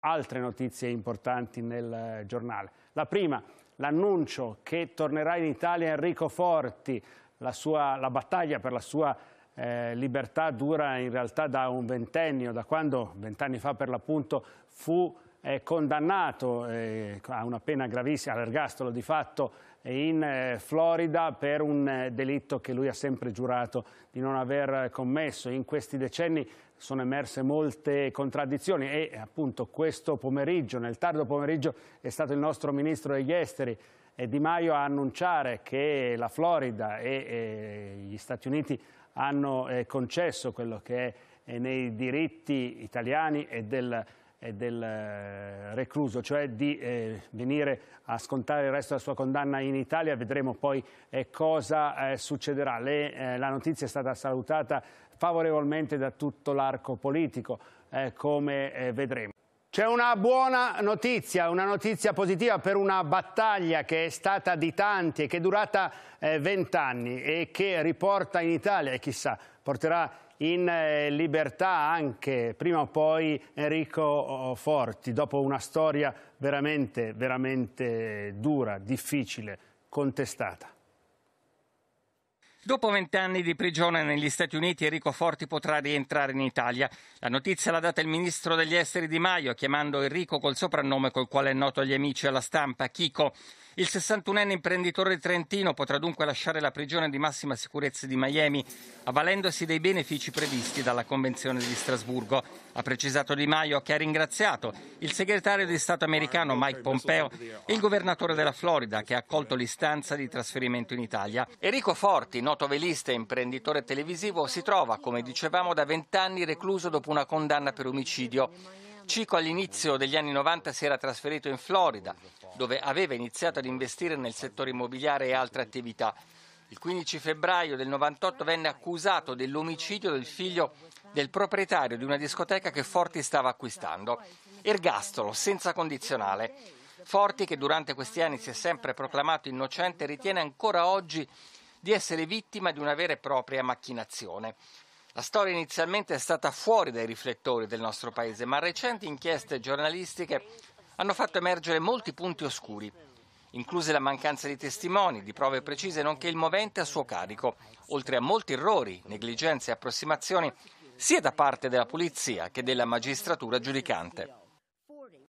altre notizie importanti nel eh, giornale. La prima, l'annuncio che tornerà in Italia Enrico Forti, la, sua, la battaglia per la sua eh, libertà dura in realtà da un ventennio, da quando vent'anni fa per l'appunto fu è condannato eh, a una pena gravissima, all'ergastolo di fatto, in eh, Florida per un eh, delitto che lui ha sempre giurato di non aver commesso. In questi decenni sono emerse molte contraddizioni e appunto questo pomeriggio, nel tardo pomeriggio, è stato il nostro ministro degli esteri eh, Di Maio a annunciare che la Florida e, e eh, gli Stati Uniti hanno concesso quello che è nei diritti italiani e del del eh, recluso, cioè di eh, venire a scontare il resto della sua condanna in Italia, vedremo poi eh, cosa succederà. la notizia è stata salutata favorevolmente da tutto l'arco politico, come vedremo. C'è una buona notizia, una notizia positiva per una battaglia che è stata di tanti e che è durata vent'anni e che riporta in Italia, e chissà, porterà in eh, libertà anche prima o poi Enrico oh, oh, Forti, dopo una storia veramente, veramente dura, difficile, contestata. Dopo vent'anni di prigione negli Stati Uniti, Enrico Forti potrà rientrare in Italia. La notizia l'ha data il ministro degli esteri Di Maio, chiamando Enrico col soprannome col quale è noto agli amici e alla stampa, Chico. Il 61enne imprenditore trentino potrà dunque lasciare la prigione di massima sicurezza di Miami, avvalendosi dei benefici previsti dalla Convenzione di Strasburgo. Ha precisato Di Maio che ha ringraziato il segretario di Stato americano Mike Pompeo e il governatore della Florida che ha accolto l'istanza di trasferimento in Italia. Enrico Forti, noto fotovelista e imprenditore televisivo, si trova, come dicevamo, da vent'anni recluso dopo una condanna per omicidio. Cico all'inizio degli anni 90 si era trasferito in Florida, dove aveva iniziato ad investire nel settore immobiliare e altre attività. Il 15 febbraio del 98 venne accusato dell'omicidio del figlio del proprietario di una discoteca che Forti stava acquistando. Ergastolo, senza condizionale. Forti, che durante questi anni si è sempre proclamato innocente, ritiene ancora oggi di essere vittima di una vera e propria macchinazione. La storia inizialmente è stata fuori dai riflettori del nostro paese, ma recenti inchieste giornalistiche hanno fatto emergere molti punti oscuri, incluse la mancanza di testimoni, di prove precise, nonché il movente a suo carico, oltre a molti errori, negligenze e approssimazioni sia da parte della polizia che della magistratura giudicante.